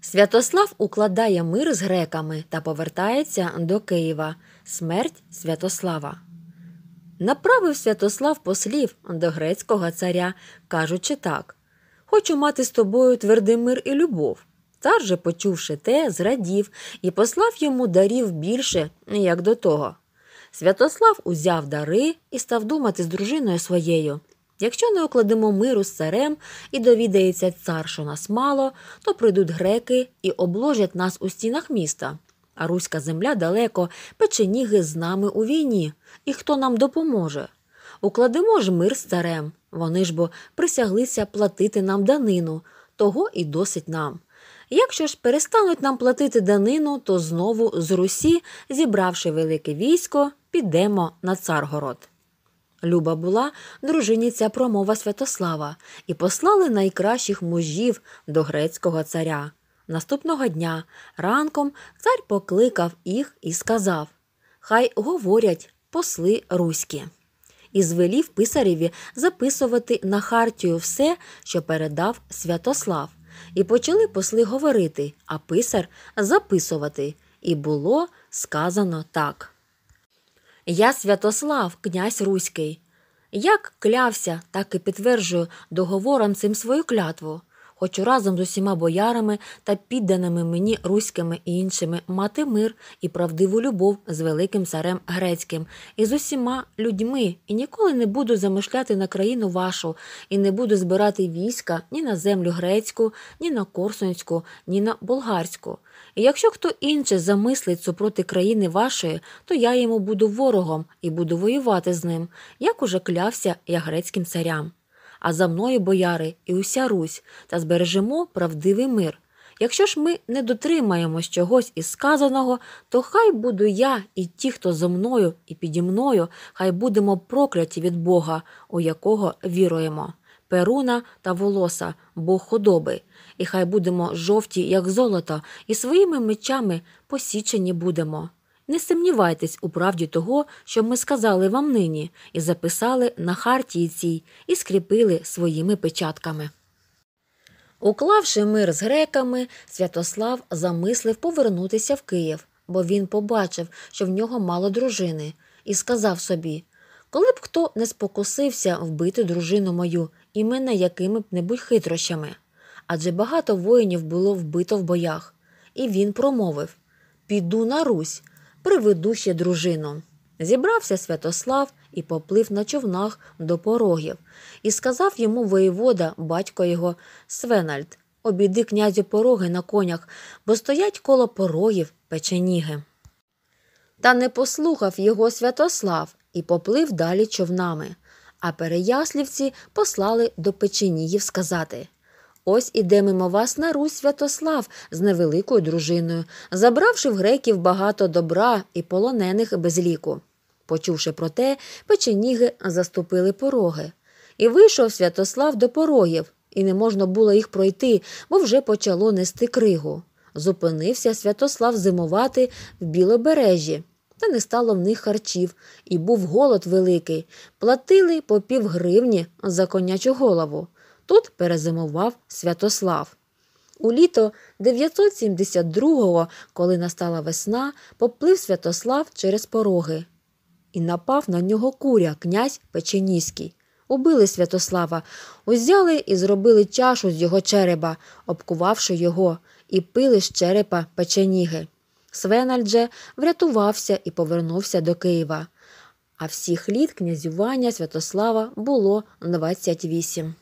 Святослав укладає мир з греками та повертається до Києва. Смерть Святослава. Направив Святослав послів до грецького царя, кажучи так: Хочу мати з тобою твердий мир і любов. Цар же, почувши те, зрадів і послав йому дарів більше, як до того. Святослав узяв дари і став думати з дружиною своєю. Якщо не укладемо миру з царем і довідається цар, що нас мало, то прийдуть греки і обложать нас у стінах міста. А руська земля далеко печеніги з нами у війні, і хто нам допоможе? Укладемо ж мир з царем. Вони ж бо присяглися платити нам данину, того і досить нам. Якщо ж перестануть нам платити данину, то знову з Русі, зібравши велике військо, підемо на царгород. Люба була дружині промова Святослава і послали найкращих мужів до грецького царя. Наступного дня ранком цар покликав їх і сказав Хай говорять посли руські. І звелів писареві записувати на хартію все, що передав Святослав. І почали посли говорити, а писар записувати. І було сказано так. Я Святослав, князь Руський. Як клявся, так і підтверджую договором цим свою клятву хочу разом з усіма боярами та підданими мені руськими і іншими мати мир і правдиву любов з великим царем грецьким і з усіма людьми, і ніколи не буду замишляти на країну вашу, і не буду збирати війська ні на землю грецьку, ні на корсунську, ні на болгарську. І якщо хто інше замислить супроти країни вашої, то я йому буду ворогом і буду воювати з ним, як уже клявся я грецьким царям а за мною бояри і уся Русь, та збережемо правдивий мир. Якщо ж ми не дотримаємось чогось із сказаного, то хай буду я і ті, хто зо мною і піді мною, хай будемо прокляті від Бога, у якого віруємо. Перуна та волоса, бог худоби, і хай будемо жовті, як золото, і своїми мечами посічені будемо. Не сумнівайтесь у правді того, що ми сказали вам нині, і записали на хартії цій і скріпили своїми печатками. Уклавши мир з греками, Святослав замислив повернутися в Київ, бо він побачив, що в нього мало дружини, і сказав собі Коли б хто не спокусився вбити дружину мою і мене якими б небудь хитрощами. Адже багато воїнів було вбито в боях. І він промовив Піду на Русь, приведу ще дружину. Зібрався Святослав і поплив на човнах до порогів, і сказав йому воєвода, батько його Свенальд, обійди князю пороги на конях, бо стоять коло порогів печеніги. Та не послухав його Святослав і поплив далі човнами. А переяслівці послали до печенігів сказати Ось іде мимо вас на Русь Святослав з невеликою дружиною, забравши в греків багато добра і полонених без ліку. Почувши про те, печеніги заступили пороги. І вийшов Святослав до порогів, і не можна було їх пройти, бо вже почало нести кригу. Зупинився Святослав зимувати в білобережжі, та не стало в них харчів, і був голод великий. Платили по пів гривні за конячу голову. Тут перезимував Святослав. У літо 972-го, коли настала весна, поплив Святослав через пороги і напав на нього куря князь Печеніський. Убили Святослава, узяли і зробили чашу з його череба, обкувавши його, і пили з черепа печеніги. же врятувався і повернувся до Києва. А всіх літ князювання Святослава було 28.